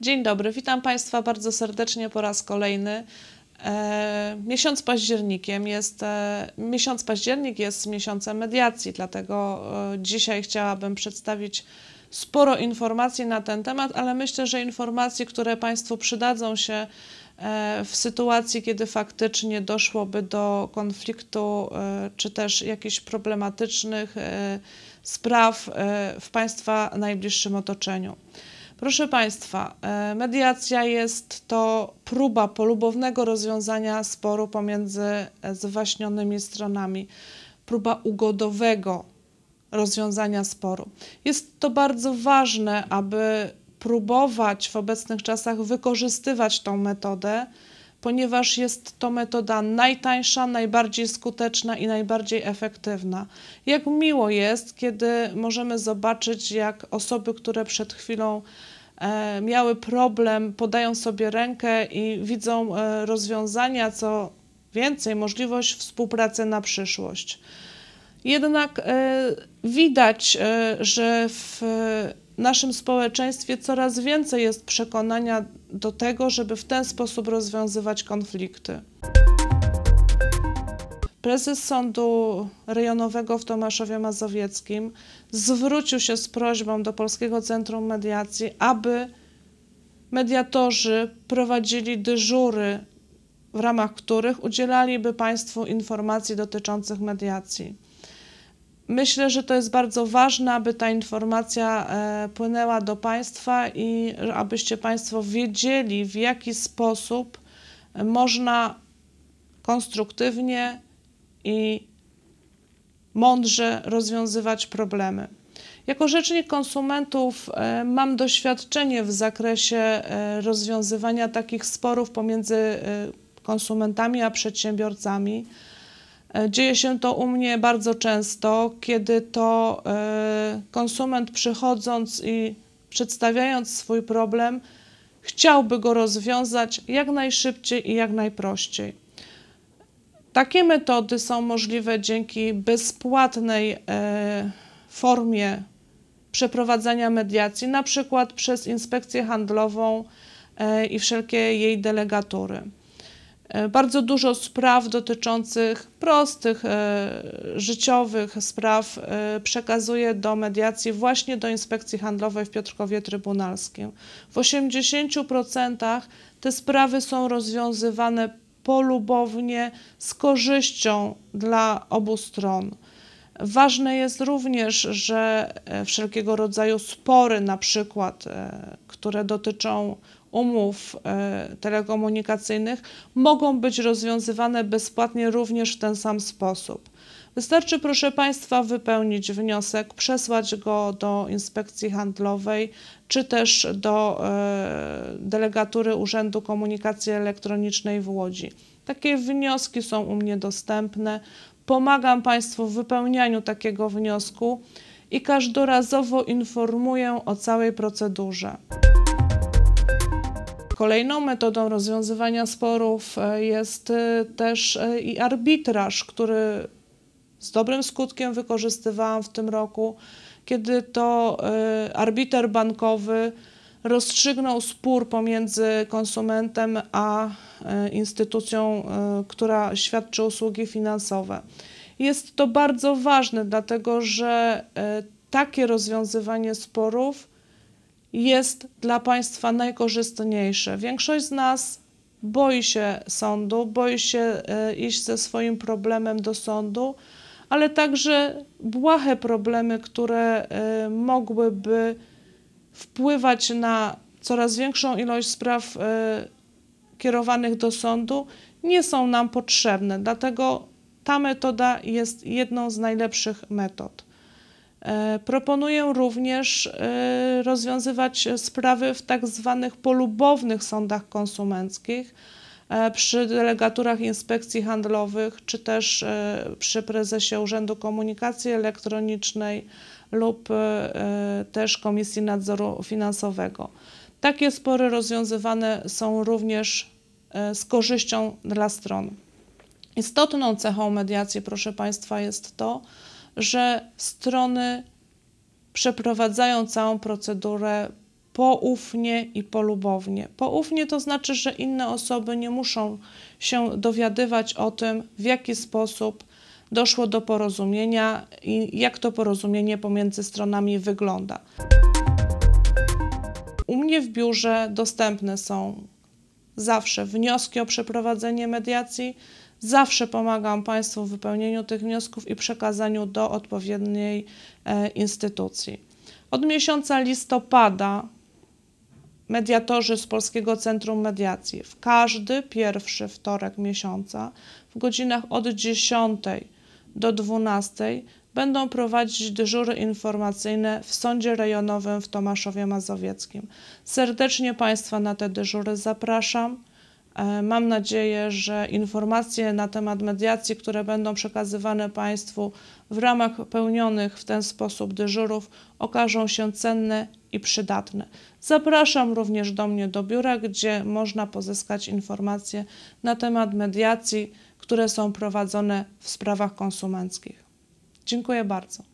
Dzień dobry, witam Państwa bardzo serdecznie po raz kolejny. E, miesiąc październikiem jest, e, miesiąc październik jest miesiącem mediacji, dlatego e, dzisiaj chciałabym przedstawić sporo informacji na ten temat, ale myślę, że informacji, które Państwu przydadzą się e, w sytuacji, kiedy faktycznie doszłoby do konfliktu e, czy też jakichś problematycznych e, spraw w Państwa najbliższym otoczeniu. Proszę Państwa, e, mediacja jest to próba polubownego rozwiązania sporu pomiędzy e, zwaśnionymi stronami, próba ugodowego rozwiązania sporu. Jest to bardzo ważne, aby próbować w obecnych czasach wykorzystywać tą metodę ponieważ jest to metoda najtańsza, najbardziej skuteczna i najbardziej efektywna. Jak miło jest, kiedy możemy zobaczyć, jak osoby, które przed chwilą e, miały problem, podają sobie rękę i widzą e, rozwiązania, co więcej, możliwość współpracy na przyszłość. Jednak e, widać, e, że w naszym społeczeństwie coraz więcej jest przekonania do tego, żeby w ten sposób rozwiązywać konflikty. Prezes Sądu Rejonowego w Tomaszowie Mazowieckim zwrócił się z prośbą do Polskiego Centrum Mediacji, aby mediatorzy prowadzili dyżury, w ramach których udzielaliby Państwu informacji dotyczących mediacji. Myślę, że to jest bardzo ważne, aby ta informacja e, płynęła do Państwa i abyście Państwo wiedzieli, w jaki sposób można konstruktywnie i mądrze rozwiązywać problemy. Jako rzecznik konsumentów e, mam doświadczenie w zakresie e, rozwiązywania takich sporów pomiędzy konsumentami a przedsiębiorcami. E, dzieje się to u mnie bardzo często, kiedy to e, konsument przychodząc i przedstawiając swój problem, chciałby go rozwiązać jak najszybciej i jak najprościej. Takie metody są możliwe dzięki bezpłatnej e, formie przeprowadzania mediacji, na przykład przez inspekcję handlową i wszelkie jej delegatury. E, bardzo dużo spraw dotyczących prostych, e, życiowych spraw e, przekazuje do mediacji właśnie do Inspekcji Handlowej w Piotrkowie Trybunalskim. W 80% te sprawy są rozwiązywane polubownie, z korzyścią dla obu stron. Ważne jest również, że wszelkiego rodzaju spory, na przykład, które dotyczą umów e, telekomunikacyjnych mogą być rozwiązywane bezpłatnie również w ten sam sposób. Wystarczy, proszę Państwa, wypełnić wniosek, przesłać go do inspekcji handlowej czy też do e, delegatury Urzędu Komunikacji Elektronicznej w Łodzi. Takie wnioski są u mnie dostępne. Pomagam Państwu w wypełnianiu takiego wniosku i każdorazowo informuję o całej procedurze. Kolejną metodą rozwiązywania sporów e, jest e, też e, i arbitraż, który z dobrym skutkiem wykorzystywałam w tym roku, kiedy to arbiter bankowy rozstrzygnął spór pomiędzy konsumentem a instytucją, która świadczy usługi finansowe. Jest to bardzo ważne, dlatego że takie rozwiązywanie sporów jest dla państwa najkorzystniejsze. Większość z nas boi się sądu, boi się e, iść ze swoim problemem do sądu, ale także błahe problemy, które e, mogłyby wpływać na coraz większą ilość spraw e, kierowanych do sądu, nie są nam potrzebne. Dlatego ta metoda jest jedną z najlepszych metod. E, proponuję również e, rozwiązywać sprawy w tak zwanych polubownych sądach konsumenckich e, przy delegaturach inspekcji handlowych, czy też przy prezesie Urzędu Komunikacji Elektronicznej lub też Komisji Nadzoru Finansowego. Takie spory rozwiązywane są również z korzyścią dla stron. Istotną cechą mediacji, proszę Państwa, jest to, że strony przeprowadzają całą procedurę poufnie i polubownie. Poufnie to znaczy, że inne osoby nie muszą się dowiadywać o tym, w jaki sposób doszło do porozumienia i jak to porozumienie pomiędzy stronami wygląda. U mnie w biurze dostępne są zawsze wnioski o przeprowadzenie mediacji, Zawsze pomagam Państwu w wypełnieniu tych wniosków i przekazaniu do odpowiedniej e, instytucji. Od miesiąca listopada mediatorzy z Polskiego Centrum Mediacji w każdy pierwszy wtorek miesiąca w godzinach od 10 do 12 będą prowadzić dyżury informacyjne w Sądzie Rejonowym w Tomaszowie Mazowieckim. Serdecznie Państwa na te dyżury zapraszam. E, mam nadzieję, że informacje na temat mediacji, które będą przekazywane Państwu w ramach pełnionych w ten sposób dyżurów, okażą się cenne i przydatne. Zapraszam również do mnie do biura, gdzie można pozyskać informacje na temat mediacji, które są prowadzone w sprawach konsumenckich. Dziękuję bardzo.